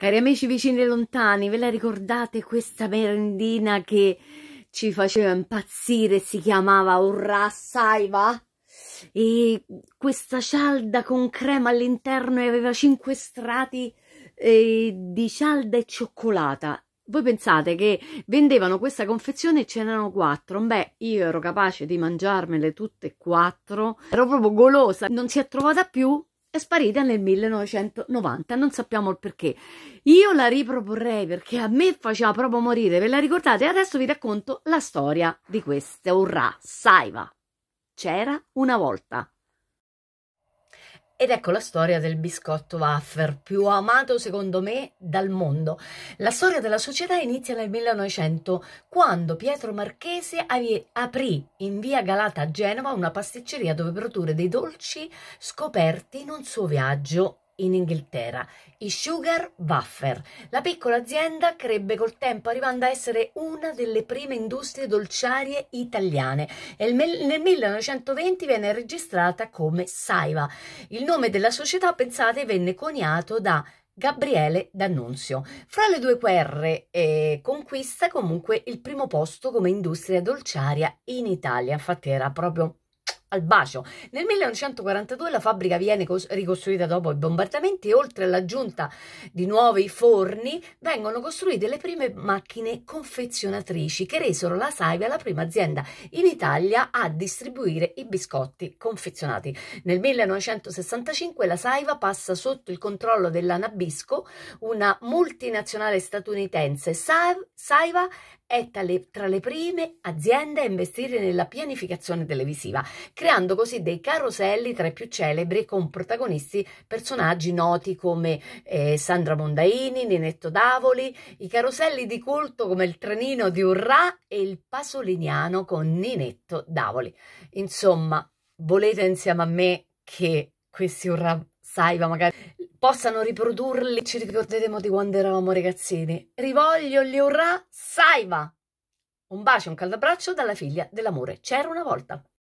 Cari amici vicini e lontani, ve la ricordate questa merendina che ci faceva impazzire? Si chiamava Urra Saiva? E questa cialda con crema all'interno e aveva 5 strati eh, di cialda e cioccolata. Voi pensate che vendevano questa confezione e ce n'erano quattro? Beh, io ero capace di mangiarmele tutte e quattro. Ero proprio golosa, non si è trovata più è sparita nel 1990, non sappiamo il perché. Io la riproporrei perché a me faceva proprio morire, ve la ricordate? Adesso vi racconto la storia di questa urrà, Saiva. C'era una volta. Ed ecco la storia del biscotto wafer, più amato secondo me dal mondo. La storia della società inizia nel 1900, quando Pietro Marchese aprì in via Galata a Genova una pasticceria dove produrre dei dolci scoperti in un suo viaggio in Inghilterra, i Sugar Buffer. La piccola azienda crebbe col tempo arrivando a essere una delle prime industrie dolciarie italiane e nel 1920 venne registrata come Saiva. Il nome della società, pensate, venne coniato da Gabriele D'Annunzio. Fra le due guerre eh, conquista comunque il primo posto come industria dolciaria in Italia, infatti era proprio al bacio. Nel 1942 la fabbrica viene ricostruita dopo i bombardamenti e oltre all'aggiunta di nuovi forni vengono costruite le prime macchine confezionatrici che resero la Saivia la prima azienda in Italia a distribuire i biscotti confezionati. Nel 1965 la Saiva passa sotto il controllo della Nabisco, una multinazionale statunitense. Saiva è tra le, prime aziende a investire nella pianificazione televisiva, creando così dei caroselli tra i più celebri con protagonisti personaggi noti come eh, Sandra Mondaini, Ninetto Davoli, i caroselli di culto come il trenino di Urrà e il Pasoliniano con Ninetto Davoli. Insomma, volete insieme a me che questi Urrà saiba magari possano riprodurli. Ci ricorderemo di quando eravamo ragazzini. Rivoglio gli urrà, saiva! Un bacio e un caldo abbraccio dalla figlia dell'amore. C'era una volta.